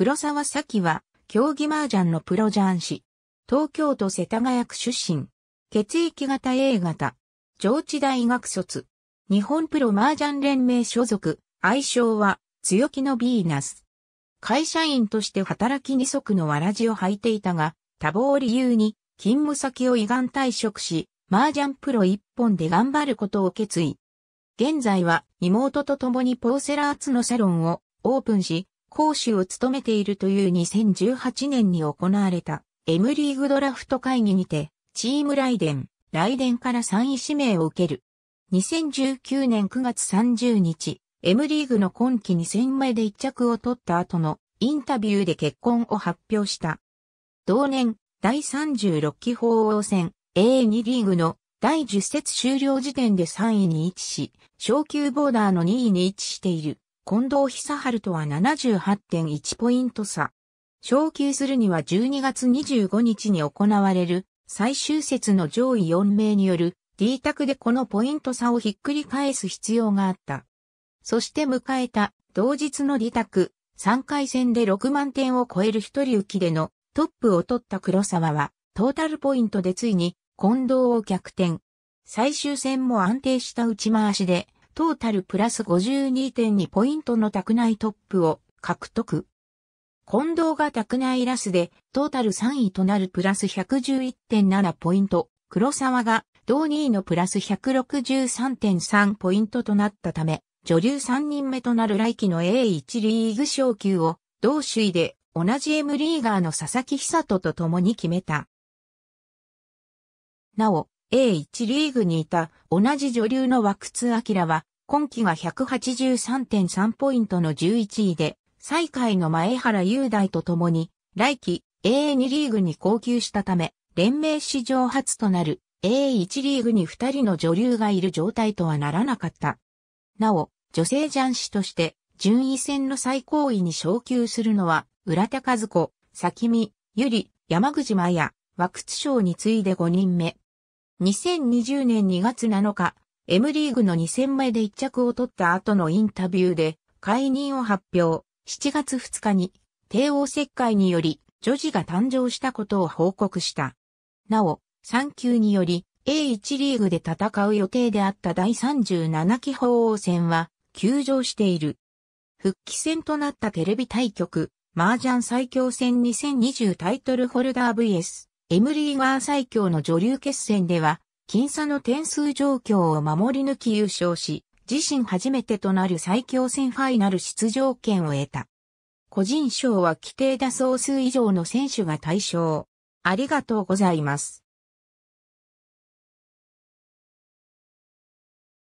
黒沢咲は、競技麻雀のプロ雀士。東京都世田谷区出身。血液型 A 型。上智大学卒。日本プロ麻雀連盟所属。愛称は、強気のヴィーナス。会社員として働き二足のわらじを履いていたが、多忙を理由に、勤務先を胃がん退職し、麻雀プロ一本で頑張ることを決意。現在は妹と共にポーセラーツのサロンをオープンし、講師を務めているという2018年に行われた M リーグドラフト会議にて、チームライデン、ライデンから3位指名を受ける。2019年9月30日、M リーグの今季2戦目で1着を取った後のインタビューで結婚を発表した。同年、第36期法王戦 A2 リーグの第10節終了時点で3位に位置し、昇級ボーダーの2位に位置している。近藤久春とは78.1ポイント差。昇級するには12月25日に行われる最終節の上位4名による D 卓でこのポイント差をひっくり返す必要があった。そして迎えた同日の D 卓3回戦で6万点を超える一人浮きでのトップを取った黒沢はトータルポイントでついに近藤を逆転。最終戦も安定した打ち回しでトータルプラス52.2ポイントの宅内トップを獲得。近藤が宅内ラスでトータル3位となるプラス111.7ポイント、黒沢が同2位のプラス163.3ポイントとなったため、女流3人目となる来季の A1 リーグ昇級を同首位で同じ M リーガーの佐々木久人と共に決めた。なお、A1 リーグにいた同じ女流の枠津明は、今季が183.3ポイントの11位で、最下位の前原雄大と共に、来季 A2 リーグに降級したため、連盟史上初となる A1 リーグに2人の女流がいる状態とはならなかった。なお、女性雀士として、順位戦の最高位に昇級するのは、浦田和子、咲美、ゆり、山口真也、和久津賞に次いで5人目。2020年2月7日、M リーグの2戦目で1着を取った後のインタビューで解任を発表。7月2日に帝王切開により女児が誕生したことを報告した。なお、3級により A1 リーグで戦う予定であった第37期法王戦は休場している。復帰戦となったテレビ対局、麻雀最強戦2020タイトルホルダー VS エムリーガー最強の女流決戦では、僅差の点数状況を守り抜き優勝し、自身初めてとなる最強戦ファイナル出場権を得た。個人賞は規定打総数以上の選手が対象。ありがとうございます。